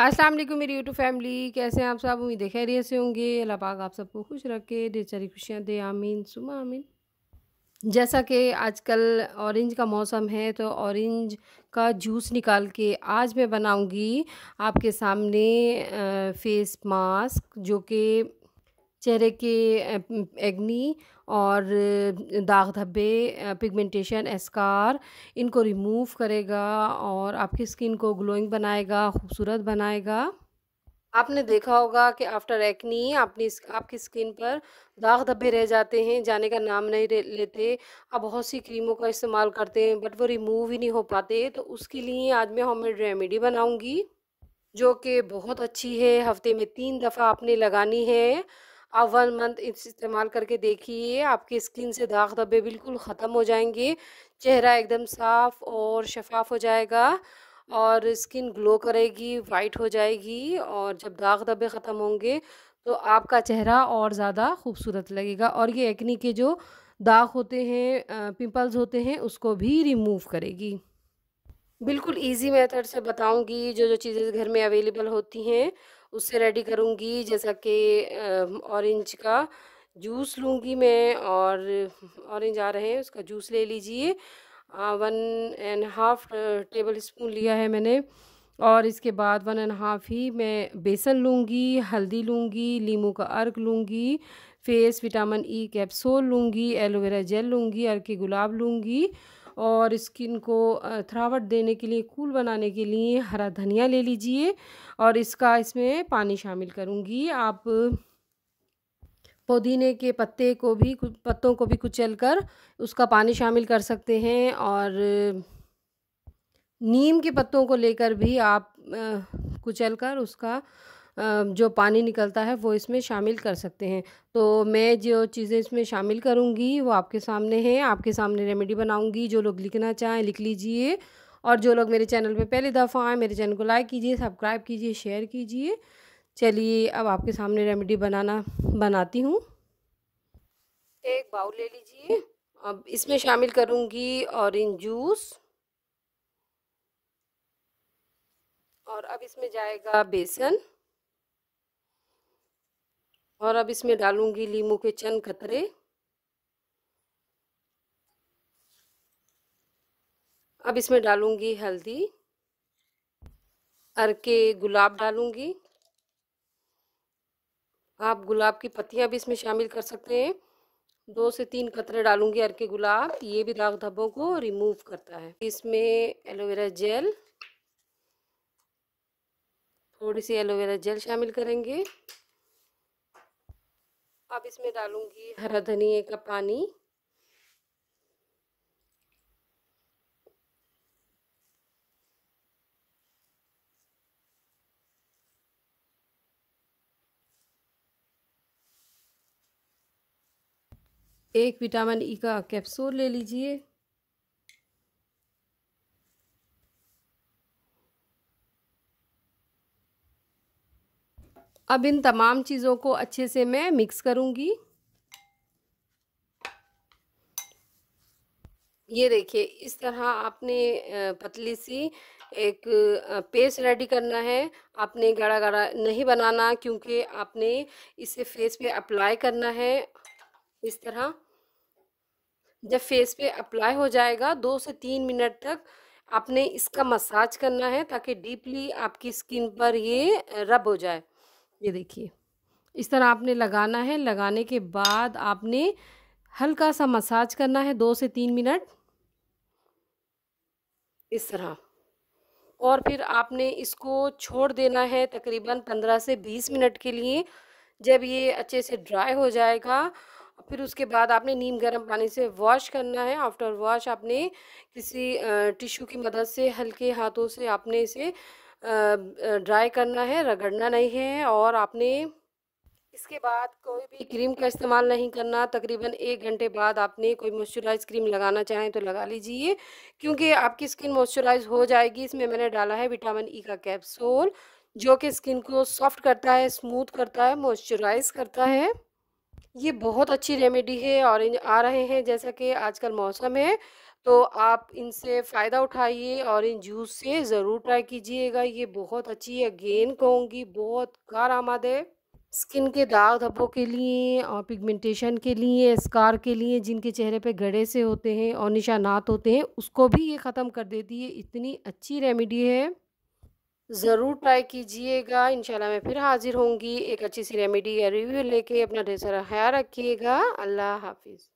अस्सलाम वालेकुम मेरी यूट्यूब फैमिली कैसे हैं आप सब उम्मीद खैरियत से होंगे अल्लाह पाक आप सबको खुश रखे ढेर सारी खुशियाँ दे आमीन सुमा आमीन जैसा कि आजकल ऑरेंज का मौसम है तो ऑरेंज का जूस निकाल के आज मैं बनाऊंगी आपके सामने फेस मास्क जो कि चेहरे के एग्नी और दाग धब्बे पिगमेंटेशन एस्कार इनको रिमूव करेगा और आपकी स्किन को ग्लोइंग बनाएगा खूबसूरत बनाएगा आपने देखा होगा कि आफ्टर एक्नी अपनी आपकी स्किन पर दाग धब्बे रह जाते हैं जाने का नाम नहीं लेते आप बहुत सी क्रीमों का इस्तेमाल करते हैं बट वो रिमूव ही नहीं हो पाते तो उसके लिए आज मैं होममेड रेमेडी बनाऊंगी जो कि बहुत अच्छी है हफ्ते में तीन दफ़ा आपने लगानी है आप वन मंथ इस इस्तेमाल करके देखिए आपकी स्किन से दाग धब्बे बिल्कुल ख़त्म हो जाएंगे चेहरा एकदम साफ और शफाफ हो जाएगा और स्किन ग्लो करेगी वाइट हो जाएगी और जब दाग धब्बे ख़त्म होंगे तो आपका चेहरा और ज़्यादा खूबसूरत लगेगा और ये एक्नी के जो दाग होते हैं पिंपल्स होते हैं उसको भी रिमूव करेगी बिल्कुल इजी मेथड से बताऊंगी जो जो चीज़ें घर में अवेलेबल होती हैं उससे रेडी करूँगी जैसा कि ऑरेंज का जूस लूँगी मैं और ऑरेंज आ रहे हैं उसका जूस ले लीजिए one and half tablespoon लिया है मैंने और इसके बाद वन एंड हाफ ही मैं बेसन लूँगी हल्दी लूँगी लीमू का अर्क लूँगी फेस विटामिन ई कैप्सूल लूँगी एलोवेरा जेल लूँगी अर्क के गुलाब लूँगी और स्किन को थरावट देने के लिए कूल बनाने के लिए हरा धनिया ले लीजिए और इसका इसमें पानी शामिल करूँगी आप पुदीने के पत्ते को भी पत्तों को भी कुचल कर उसका पानी शामिल कर सकते हैं और नीम के पत्तों को लेकर भी आप कुचल कर उसका जो पानी निकलता है वो इसमें शामिल कर सकते हैं तो मैं जो चीज़ें इसमें शामिल करूँगी वो आपके सामने हैं आपके सामने रेमेडी बनाऊँगी जो लोग लिखना चाहें लिख लीजिए और जो लोग मेरे चैनल पे पहली दफ़ा आए मेरे चैनल को लाइक कीजिए सब्सक्राइब कीजिए शेयर कीजिए चलिए अब आपके सामने रेमेडी बनाना बनाती हूँ एक बाउल ले लीजिए अब इसमें शामिल करूँगी ऑरेंज जूस और अब इसमें जाएगा बेसन और अब इसमें डालूंगी लीमू के चंद कतरे अब इसमें डालूंगी हल्दी अर के गुलाब डालूंगी आप गुलाब की पत्तियां भी इसमें शामिल कर सकते हैं दो से तीन कतरे डालूंगी अर के गुलाब ये भी दाग धब्बों को रिमूव करता है इसमें एलोवेरा जेल थोड़ी सी एलोवेरा जेल शामिल करेंगे अब इसमें डालूंगी हरा धनिए का पानी एक विटामिन ई का कैप्सूल ले लीजिए अब इन तमाम चीज़ों को अच्छे से मैं मिक्स करूँगी ये देखिए इस तरह आपने पतली सी एक पेस्ट रेडी करना है आपने गड़ा गड़ा नहीं बनाना क्योंकि आपने इसे फेस पे अप्लाई करना है इस तरह जब फेस पे अप्लाई हो जाएगा दो से तीन मिनट तक आपने इसका मसाज करना है ताकि डीपली आपकी स्किन पर ये रब हो जाए ये देखिए इस तरह आपने लगाना है लगाने के बाद आपने हल्का सा मसाज करना है दो से तीन मिनट इस तरह और फिर आपने इसको छोड़ देना है तकरीबन पंद्रह से बीस मिनट के लिए जब ये अच्छे से ड्राई हो जाएगा फिर उसके बाद आपने नीम गर्म पानी से वॉश करना है आफ्टर वॉश आपने किसी टिश्यू की मदद से हल्के हाथों से आपने इसे ड्राई करना है रगड़ना नहीं है और आपने इसके बाद कोई भी क्रीम का इस्तेमाल नहीं करना तकरीबन एक घंटे बाद आपने कोई मॉइस्चराइज क्रीम लगाना चाहें तो लगा लीजिए क्योंकि आपकी स्किन मॉइस्चराइज हो जाएगी इसमें मैंने डाला है विटामिन ई का कैप्सूल जो कि स्किन को सॉफ्ट करता है स्मूथ करता है मॉइस्चराइज करता है ये बहुत अच्छी रेमेडी है और आ रहे हैं जैसा कि आजकल मौसम है तो आप इनसे फ़ायदा उठाइए और इन जूस से ज़रूर ट्राई कीजिएगा ये बहुत अच्छी है गेन कहूँगी बहुत कार आमद है स्किन के दाग धब्बों के लिए और पिगमेंटेशन के लिए स्कार के लिए जिनके चेहरे पे गड़े से होते हैं और निशानात होते हैं उसको भी ये ख़त्म कर देती है इतनी अच्छी रेमेडी है ज़रूर ट्राई कीजिएगा इंशाल्लाह मैं फिर हाजिर होंगी एक अच्छी सी रेमेडी या रिव्यू लेके अपना ढेर सारा ख्याल रखिएगा अल्लाह हाफिज़